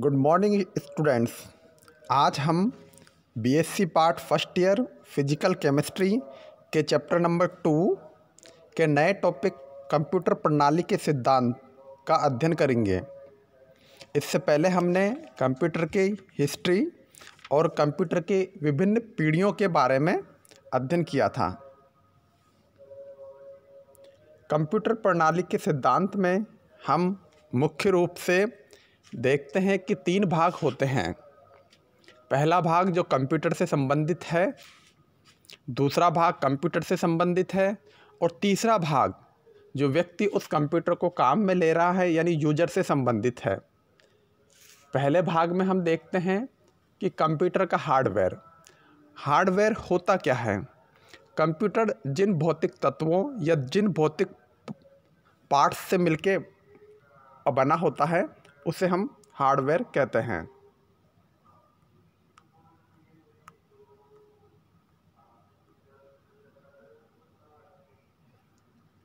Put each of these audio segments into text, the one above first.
good morning students आज हम BSc part first year physical chemistry के चैप्टर नंबर टू के नए टॉपिक कंप्यूटर प्रणाली के सिद्धांत का अध्ययन करेंगे इससे पहले हमने कंप्यूटर की हिस्ट्री और कंप्यूटर के विभिन्न पीढ़ियों के बारे में अध्ययन किया था कंप्यूटर प्रणाली के सिद्धांत में हम मुख्य रूप से देखते हैं कि तीन भाग होते हैं पहला भाग जो कंप्यूटर से संबंधित है दूसरा भाग कंप्यूटर से संबंधित है और तीसरा भाग जो व्यक्ति उस कंप्यूटर को काम में ले रहा है यानी यूजर से संबंधित है पहले भाग में हम देखते हैं कि कंप्यूटर का हार्डवेयर हार्डवेयर होता क्या है कंप्यूटर जिन भौतिक तत्वों या जिन भौतिक पार्ट्स से मिलके बना होता है उसे हम हार्डवेयर कहते हैं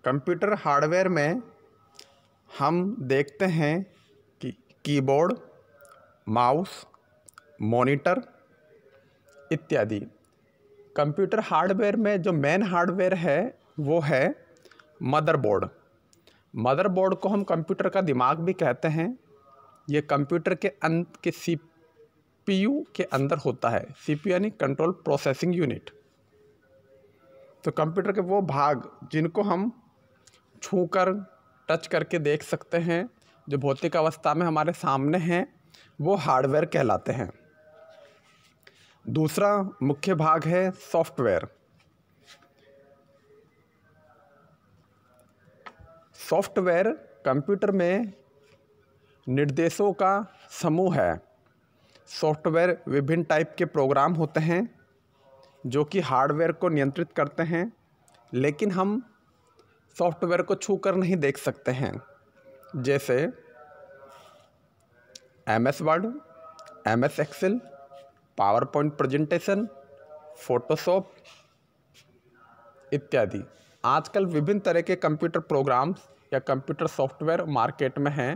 कंप्यूटर हार्डवेयर में हम देखते हैं कि कीबोर्ड माउस मॉनिटर इत्यादि कंप्यूटर हार्डवेयर में जो मेन हार्डवेयर है वो है मदरबोर्ड मदरबोर्ड को हम कंप्यूटर का दिमाग भी कहते हैं ये कंप्यूटर के अंत के सी पी यू के अंदर होता है सी पी यानी कंट्रोल प्रोसेसिंग यूनिट तो कंप्यूटर के वो भाग जिनको हम छू कर टच करके देख सकते हैं जो भौतिक अवस्था में हमारे सामने हैं वो हार्डवेयर कहलाते हैं दूसरा मुख्य भाग है सॉफ्टवेयर सॉफ्टवेयर कंप्यूटर में निर्देशों का समूह है सॉफ्टवेयर विभिन्न टाइप के प्रोग्राम होते हैं जो कि हार्डवेयर को नियंत्रित करते हैं लेकिन हम सॉफ्टवेयर को छू कर नहीं देख सकते हैं जैसे M S Word M S Excel PowerPoint presentation Photoshop इत्यादि आजकल विभिन्न तरह के कंप्यूटर प्रोग्राम्स या कंप्यूटर सॉफ्टवेयर मार्केट में हैं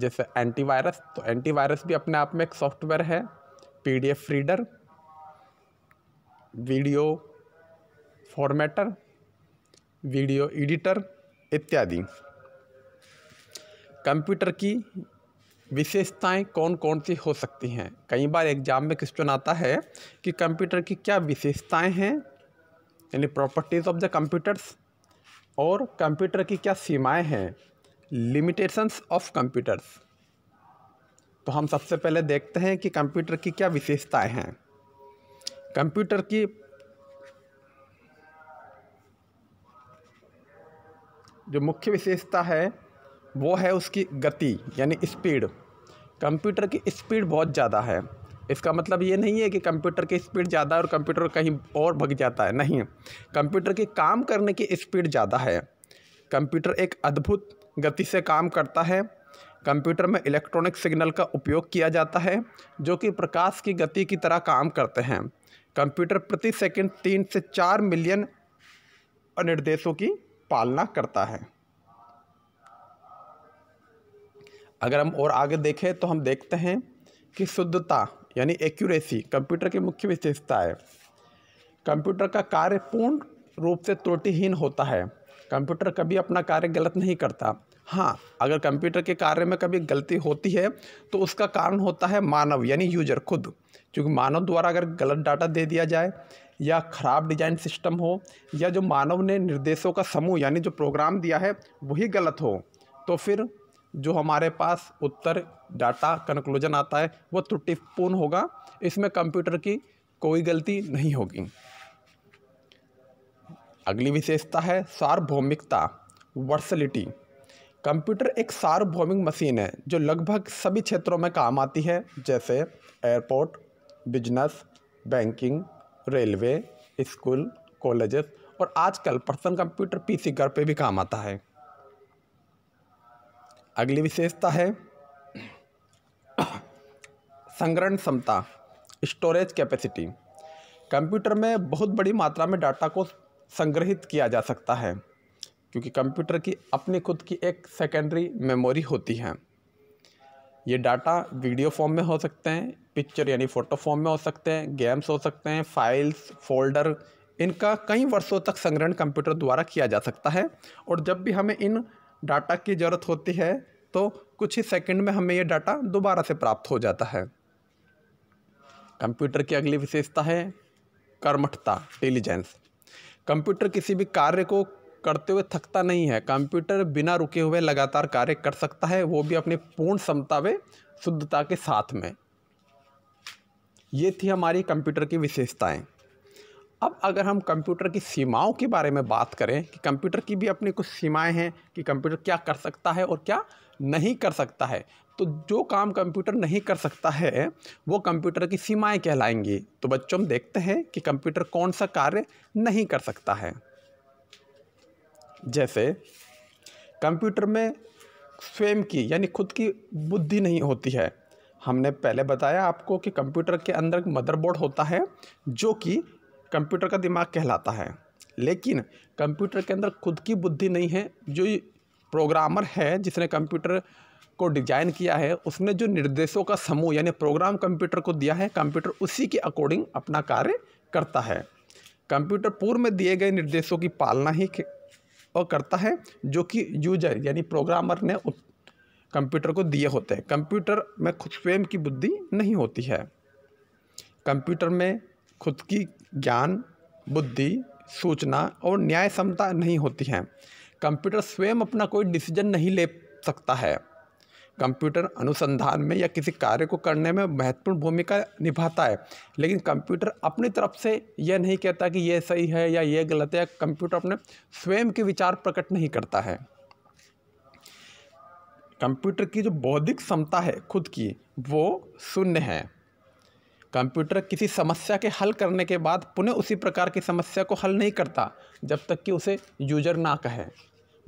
जैसे एंटीवायरस तो एंटीवायरस भी अपने आप में एक सॉफ्टवेयर है PDF reader video formatter video editor इत्यादि कंप्यूटर की विशेषताएं कौन कौन सी हो सकती हैं कई बार एग्जाम में क्वेश्चन आता है कि कंप्यूटर की क्या विशेषताएं हैं यानी प्रॉपर्टीज़ ऑफ द कंप्यूटर्स और कंप्यूटर की क्या सीमाएं हैं लिमिटेशंस ऑफ कंप्यूटर्स तो हम सबसे पहले देखते हैं कि कंप्यूटर की क्या विशेषताएं हैं कंप्यूटर की जो मुख्य विशेषता है वो है उसकी गति यानी स्पीड कंप्यूटर की स्पीड बहुत ज़्यादा है इसका मतलब ये नहीं है कि कंप्यूटर की स्पीड ज़्यादा है और कंप्यूटर कहीं और भग जाता है नहीं कंप्यूटर के काम करने की स्पीड ज़्यादा है कंप्यूटर एक अद्भुत गति से काम करता है कंप्यूटर में इलेक्ट्रॉनिक सिग्नल का उपयोग किया जाता है जो कि प्रकाश की गति की तरह काम करते हैं कंप्यूटर प्रति सेकंड तीन से चार मिलियन निर्देशों की पालना करता है अगर हम और आगे देखें तो हम देखते हैं कि शुद्धता यानी एक्यूरेसी कंप्यूटर की मुख्य विशेषता है कंप्यूटर का कार्य पूर्ण रूप से त्रुटिहीन होता है कंप्यूटर कभी अपना कार्य गलत नहीं करता हाँ अगर कंप्यूटर के कार्य में कभी गलती होती है तो उसका कारण होता है मानव यानी यूजर खुद क्योंकि मानव द्वारा अगर गलत डाटा दे दिया जाए या ख़राब डिजाइन सिस्टम हो या जो मानव ने निर्देशों का समूह यानी जो प्रोग्राम दिया है वही गलत हो तो फिर जो हमारे पास उत्तर डाटा कंक्लूजन आता है वो त्रुटिपूर्ण होगा इसमें कंप्यूटर की कोई गलती नहीं होगी अगली विशेषता है सार्वभौमिकता वर्सलिटी कंप्यूटर एक सार्वभौमिक मशीन है जो लगभग सभी क्षेत्रों में काम आती है जैसे airport business banking railway school colleges और आजकल पर्सनल कंप्यूटर पीसी घर पे भी काम आता है अगली विशेषता है संग्रहण क्षमता स्टोरेज कैपेसिटी कंप्यूटर में बहुत बड़ी मात्रा में डाटा को संग्रहित किया जा सकता है क्योंकि कंप्यूटर की अपनी खुद की एक सेकेंडरी मेमोरी होती है ये डाटा वीडियो फॉर्म में हो सकते हैं पिक्चर यानी फ़ोटो फॉर्म में हो सकते हैं गेम्स हो सकते हैं फाइल्स फोल्डर इनका कई वर्षों तक संग्रहण कंप्यूटर द्वारा किया जा सकता है और जब भी हमें इन डाटा की ज़रूरत होती है तो कुछ ही सेकंड में हमें यह डाटा दोबारा से प्राप्त हो जाता है कंप्यूटर की अगली विशेषता है कर्मठता इंटेलिजेंस कंप्यूटर किसी भी कार्य को करते हुए थकता नहीं है कंप्यूटर बिना रुके हुए लगातार कार्य कर सकता है वो भी अपनी पूर्ण क्षमता में शुद्धता के साथ में ये थी हमारी कंप्यूटर की विशेषताएं अब अगर हम कंप्यूटर की सीमाओं के बारे में बात करें कि कंप्यूटर की भी अपनी कुछ सीमाएं हैं कि कंप्यूटर क्या कर सकता है और क्या नहीं कर सकता है तो जो काम कंप्यूटर नहीं कर सकता है वो कंप्यूटर की सीमाएं कहलाएंगी तो बच्चों हम देखते हैं कि कंप्यूटर कौन सा कार्य नहीं कर सकता है जैसे कंप्यूटर में स्वयं की यानी खुद की बुद्धि नहीं होती है हमने पहले बताया आपको कि कंप्यूटर के अंदर एक मदरबोर्ड होता है जो कि कंप्यूटर का दिमाग कहलाता है लेकिन कंप्यूटर के अंदर खुद की बुद्धि नहीं है जो प्रोग्रामर है जिसने कंप्यूटर को डिजाइन किया है उसने जो निर्देशों का समूह यानी प्रोग्राम कंप्यूटर को दिया है कंप्यूटर उसी के अकॉर्डिंग अपना कार्य करता है कंप्यूटर पूर्व में दिए गए निर्देशों की पालना ही और करता है जो कि यूजर यानी प्रोग्रामर ने कंप्यूटर को दिए होते हैं कंप्यूटर में खुद स्वयं की बुद्धि नहीं होती है कंप्यूटर में खुद की ज्ञान बुद्धि सूचना और न्याय क्षमता नहीं होती है कंप्यूटर स्वयं अपना कोई डिसीजन नहीं ले सकता है कंप्यूटर अनुसंधान में या किसी कार्य को करने में महत्वपूर्ण भूमिका निभाता है लेकिन कंप्यूटर अपनी तरफ से यह नहीं कहता कि यह सही है या ये गलत है कंप्यूटर अपने स्वयं के विचार प्रकट नहीं करता है कंप्यूटर की जो बौद्धिक क्षमता है खुद की वो शून्य है कंप्यूटर किसी समस्या के हल करने के बाद पुनः उसी प्रकार की समस्या को हल नहीं करता जब तक कि उसे यूजर ना कहे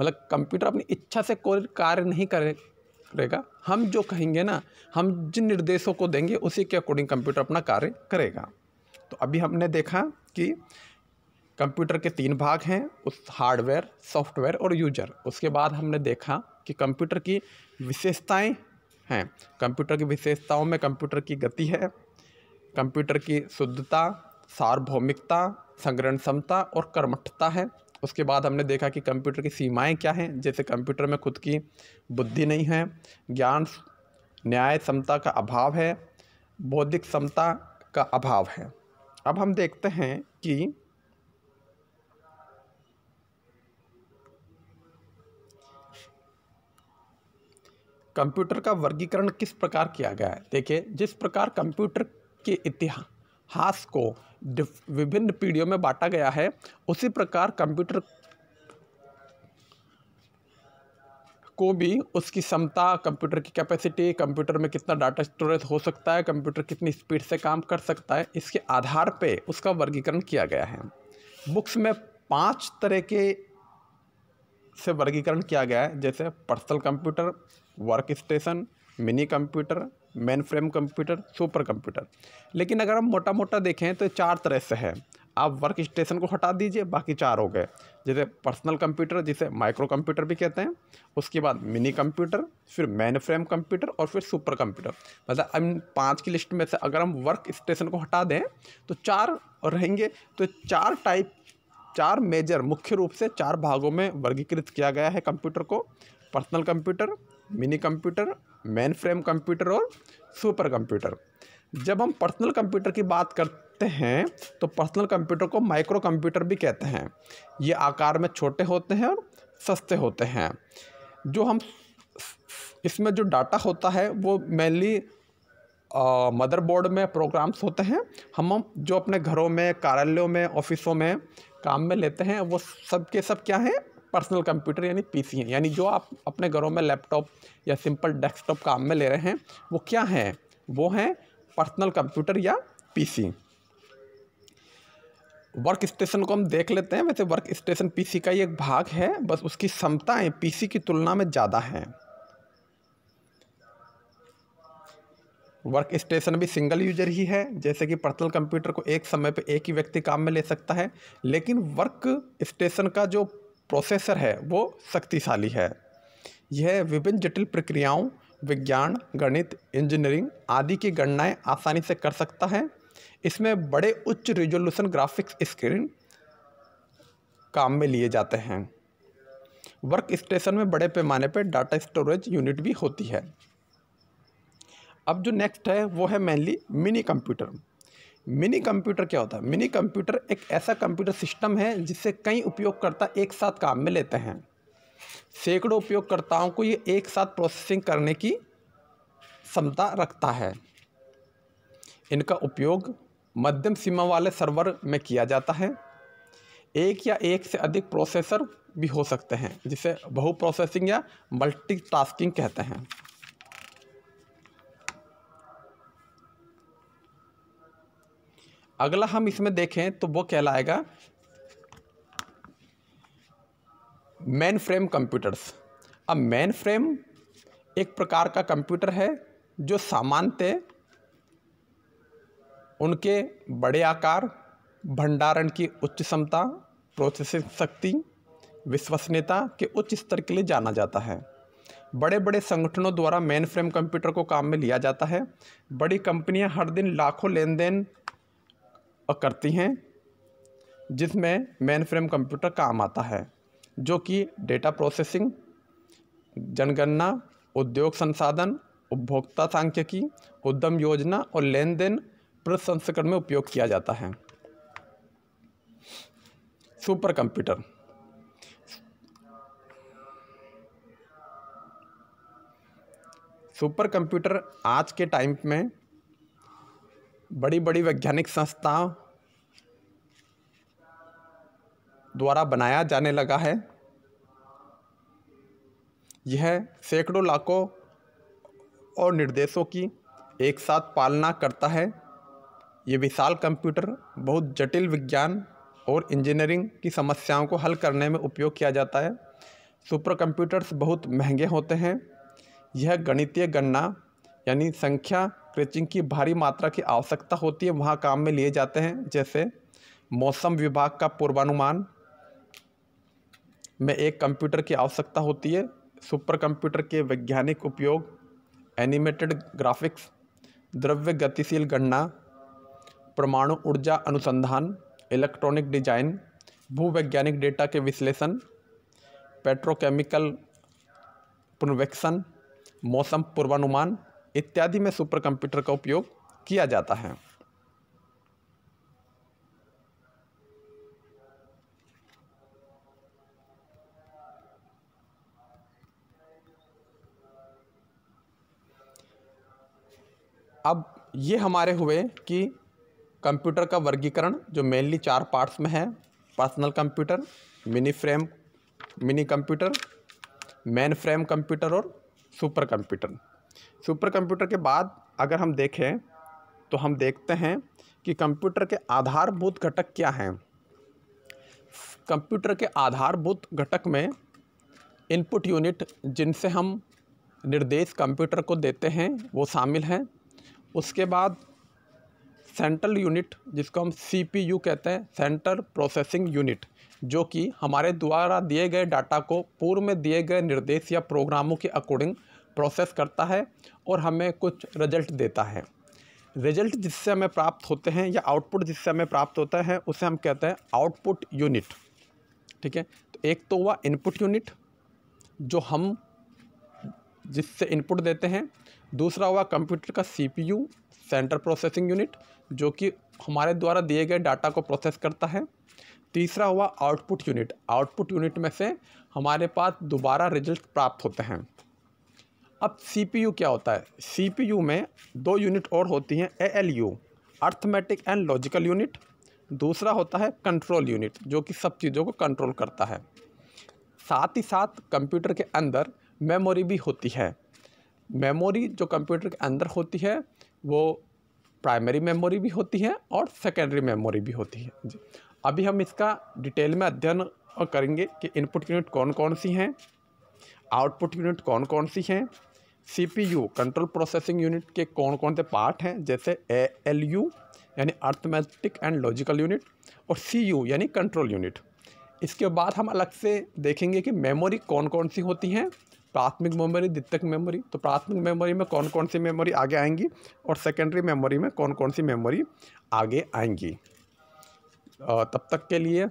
मतलब कंप्यूटर अपनी इच्छा से कोई कार्य नहीं करे रहेगा हम जो कहेंगे ना हम जिन निर्देशों को देंगे उसी के अकॉर्डिंग कंप्यूटर अपना कार्य करेगा तो अभी हमने देखा कि कंप्यूटर के तीन भाग हैं उस हार्डवेयर सॉफ्टवेयर और यूजर उसके बाद हमने देखा कि कंप्यूटर की विशेषताएं हैं कंप्यूटर की विशेषताओं में कंप्यूटर की गति है कंप्यूटर की शुद्धता सार्वभौमिकता संग्रहण क्षमता और कर्मठता है उसके बाद हमने देखा कि कंप्यूटर की सीमाएं क्या हैं जैसे कंप्यूटर में खुद की बुद्धि नहीं है ज्ञान न्याय समता का अभाव है बौद्धिक समता का अभाव है अब हम देखते हैं कि कंप्यूटर का वर्गीकरण किस प्रकार किया गया है देखिए जिस प्रकार कंप्यूटर के इतिहास हास को विभिन्न पीढ़ियों में बांटा गया है उसी प्रकार कंप्यूटर को भी उसकी क्षमता कंप्यूटर की कैपेसिटी कंप्यूटर में कितना डाटा स्टोरेज हो सकता है कंप्यूटर कितनी स्पीड से काम कर सकता है इसके आधार पे उसका वर्गीकरण किया गया है बुक्स में पांच तरह के से वर्गीकरण किया गया है जैसे personal computer workstation mini computer mainframe computer super computer लेकिन अगर हम मोटा मोटा देखें तो चार तरह से है आप वर्क स्टेशन को हटा दीजिए बाकी चार हो गए जैसे पर्सनल कंप्यूटर जिसे माइक्रो कंप्यूटर भी कहते हैं उसके बाद मिनी कंप्यूटर फिर मैन फ्रेम कंप्यूटर और फिर सुपर कंप्यूटर मतलब इन पाँच की लिस्ट में से अगर हम वर्क स्टेशन को हटा दें तो चार रहेंगे तो चार टाइप चार मेजर मुख्य रूप से चार भागों में वर्गीकृत किया गया है कंप्यूटर को personal computer mini computer mainframe computer और सुपर कंप्यूटर जब हम पर्सनल कंप्यूटर की बात करते हैं तो पर्सनल कंप्यूटर को माइक्रो कंप्यूटर भी कहते हैं ये आकार में छोटे होते हैं और सस्ते होते हैं जो हम इसमें जो डाटा होता है वो मेनली मदरबोर्ड में प्रोग्राम्स होते हैं हम हम जो अपने घरों में कार्यालयों में ऑफिसों में काम में लेते हैं वो सब के सब क्या हैं पर्सनल कंप्यूटर यानी पीसी हैं यानी जो आप अपने घरों में लैपटॉप या सिंपल डेस्कटॉप काम में ले रहे हैं वो क्या हैं वो हैं पर्सनल कंप्यूटर या पीसी वर्क स्टेशन को हम देख लेते हैं वैसे वर्क स्टेशन पीसी का ही एक भाग है बस उसकी क्षमताएं पीसी की तुलना में ज़्यादा हैं वर्क स्टेशन भी सिंगल यूजर ही है जैसे कि पर्सनल कंप्यूटर को एक समय पर एक ही व्यक्ति काम में ले सकता है लेकिन वर्क स्टेशन का जो प्रोसेसर है वो शक्तिशाली है यह विभिन्न जटिल प्रक्रियाओं विज्ञान गणित इंजीनियरिंग आदि की गणनाएं आसानी से कर सकता है इसमें बड़े उच्च रिजोल्यूशन ग्राफिक्स स्क्रीन काम में लिए जाते हैं वर्क स्टेशन में बड़े पैमाने पर डाटा स्टोरेज यूनिट भी होती है अब जो नेक्स्ट है वो है mainly mini computer mini computer क्या होता है मिनी कंप्यूटर एक ऐसा कंप्यूटर सिस्टम है जिससे कई उपयोगकर्ता एक साथ काम में लेते हैं सैकड़ों उपयोगकर्ताओं को ये एक साथ प्रोसेसिंग करने की क्षमता रखता है इनका उपयोग मध्यम सीमा वाले सर्वर में किया जाता है एक या एक से अधिक प्रोसेसर भी हो सकते हैं जिसे बहु प्रोसेसिंग या मल्टी टास्किंग कहते हैं अगला हम इसमें देखें तो वो कहलाएगा मैन फ्रेम कंप्यूटर्स अब मैन फ्रेम एक प्रकार का कंप्यूटर है जो सामान्यतः उनके बड़े आकार भंडारण की उच्च क्षमता प्रोसेसिंग शक्ति विश्वसनीयता के उच्च स्तर के लिए जाना जाता है बड़े बड़े संगठनों द्वारा मेन फ्रेम कंप्यूटर को काम में लिया जाता है बड़ी कंपनियां हर दिन लाखों लेन देन करती हैं जिसमें मेन फ्रेम कंप्यूटर काम आता है जो कि डेटा प्रोसेसिंग जनगणना उद्योग संसाधन उपभोक्ता सांख्यिकी उद्यम योजना और लेन देन प्रसंस्करण में उपयोग किया जाता है सुपर कंप्यूटर सुपर कंप्यूटर आज के टाइम में बड़ी बड़ी वैज्ञानिक संस्थाओं द्वारा बनाया जाने लगा है यह सैकड़ों लाखों और निर्देशों की एक साथ पालना करता है ये विशाल कंप्यूटर बहुत जटिल विज्ञान और इंजीनियरिंग की समस्याओं को हल करने में उपयोग किया जाता है सुपर कंप्यूटर्स बहुत महंगे होते हैं यह गणितीय गणना यानी संख्या स्क्रैचिंग की भारी मात्रा की आवश्यकता होती है वहाँ काम में लिए जाते हैं जैसे मौसम विभाग का पूर्वानुमान में एक कंप्यूटर की आवश्यकता होती है सुपर कंप्यूटर के वैज्ञानिक उपयोग एनिमेटेड ग्राफिक्स द्रव्य गतिशील गणना परमाणु ऊर्जा अनुसंधान इलेक्ट्रॉनिक डिजाइन भूवैज्ञानिक डेटा के विश्लेषण पेट्रोकेमिकल पुनर्वेक्षण मौसम पूर्वानुमान इत्यादि में सुपर कंप्यूटर का उपयोग किया जाता है अब ये हमारे हुए कि कंप्यूटर का वर्गीकरण जो मेनली चार पार्ट्स में है personal computer mini frame mini computer mainframe computer और सुपर कंप्यूटर सुपर कंप्यूटर के बाद अगर हम देखें तो हम देखते हैं कि कंप्यूटर के आधारभूत घटक क्या हैं कंप्यूटर के आधारभूत घटक में इनपुट यूनिट जिनसे हम निर्देश कंप्यूटर को देते हैं वो शामिल हैं उसके बाद सेंट्रल यूनिट जिसको हम सीपीयू कहते हैं सेंट्रल प्रोसेसिंग यूनिट जो कि हमारे द्वारा दिए गए डाटा को पूर्व में दिए गए निर्देश या प्रोग्रामों के अकॉर्डिंग प्रोसेस करता है और हमें कुछ रिजल्ट देता है रिजल्ट जिससे हमें प्राप्त होते हैं या आउटपुट जिससे हमें प्राप्त होता है उसे हम कहते हैं आउटपुट यूनिट ठीक है तो एक तो हुआ इनपुट यूनिट जो हम जिससे इनपुट देते हैं दूसरा हुआ कंप्यूटर का सीपीयू सेंटर प्रोसेसिंग यूनिट जो कि हमारे द्वारा दिए गए डाटा को प्रोसेस करता है तीसरा हुआ आउटपुट यूनिट आउटपुट यूनिट में से हमारे पास दोबारा रिजल्ट प्राप्त होते हैं अब यू क्या होता है यू में दो यूनिट और होती हैं U arithmetic and logical unit दूसरा होता है कंट्रोल यूनिट जो कि सब चीज़ों को कंट्रोल करता है साथ ही साथ कंप्यूटर के अंदर मेमोरी भी होती है मेमोरी जो कंप्यूटर के अंदर होती है वो प्राइमरी मेमोरी भी होती है और सेकेंडरी मेमोरी भी होती है जी अभी हम इसका डिटेल में अध्ययन करेंगे कि इनपुट यूनिट कौन कौन सी हैं आउटपुट यूनिट कौन कौन सी हैं सीपीयू कंट्रोल प्रोसेसिंग यूनिट के कौन कौन से पार्ट हैं जैसे ए एल यू यानी अर्थमेटिक एंड लॉजिकल यूनिट और सी यू यानी कंट्रोल यूनिट इसके बाद हम अलग से देखेंगे कि मेमोरी कौन कौन सी होती हैं प्राथमिक मेमोरी द्वितीयक मेमोरी तो प्राथमिक मेमोरी में कौन कौन सी मेमोरी आगे आएंगी और सेकेंडरी मेमोरी में कौन कौन सी मेमोरी आगे आएंगी तब तक के लिए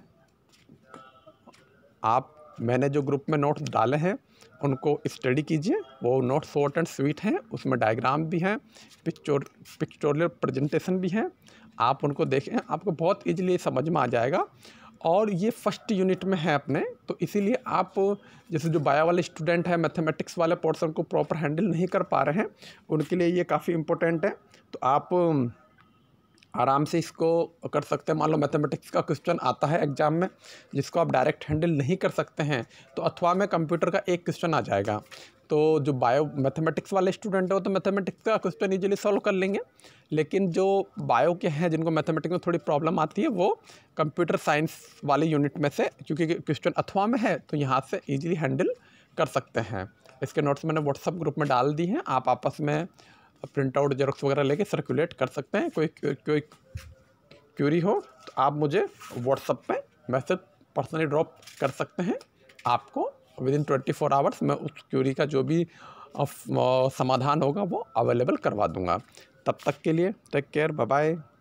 आप मैंने जो ग्रुप में नोट्स डाले हैं उनको स्टडी कीजिए वो नोट शॉर्ट एंड स्वीट हैं उसमें डायग्राम भी हैं पिक्चोर पिक्चोरियल प्रेजेंटेशन भी हैं आप उनको देखें आपको बहुत ईजिली समझ में आ जाएगा और ये फर्स्ट यूनिट में है अपने तो इसीलिए आप जैसे जो बायो वाले स्टूडेंट हैं मैथमेटिक्स वाले पोर्सन को प्रॉपर हैंडल नहीं कर पा रहे हैं उनके लिए ये काफ़ी इम्पोर्टेंट है तो आप आराम से इसको कर सकते हैं मान लो मैथमेटिक्स का क्वेश्चन आता है एग्जाम में जिसको आप डायरेक्ट हैंडल नहीं कर सकते हैं तो अथवा में कंप्यूटर का एक क्वेश्चन आ जाएगा तो जो बायो मैथमेटिक्स वाले स्टूडेंट हो तो मैथमेटिक्स का क्वेश्चन ईजिली सॉल्व कर लेंगे लेकिन जो बायो के हैं जिनको मैथमेटिक्स में थोड़ी प्रॉब्लम आती है वो कंप्यूटर साइंस वाले यूनिट में से क्योंकि क्वेश्चन अथवा में है तो यहाँ से ईजिली हैंडल कर सकते हैं इसके नोट्स मैंने व्हाट्सअप ग्रुप में डाल दी हैं आप आपस में आप प्रिंट आउट जेरोक्स वगैरह लेके सर्कुलेट कर सकते हैं कोई कोई क्यूरी हो तो आप मुझे व्हाट्सअप पे मैसेज पर्सनली ड्रॉप कर सकते हैं आपको within twenty four hours मैं उस क्यूरी का जो भी समाधान होगा वो अवेलेबल करवा दूंगा तब तक के लिए टेक केयर बाय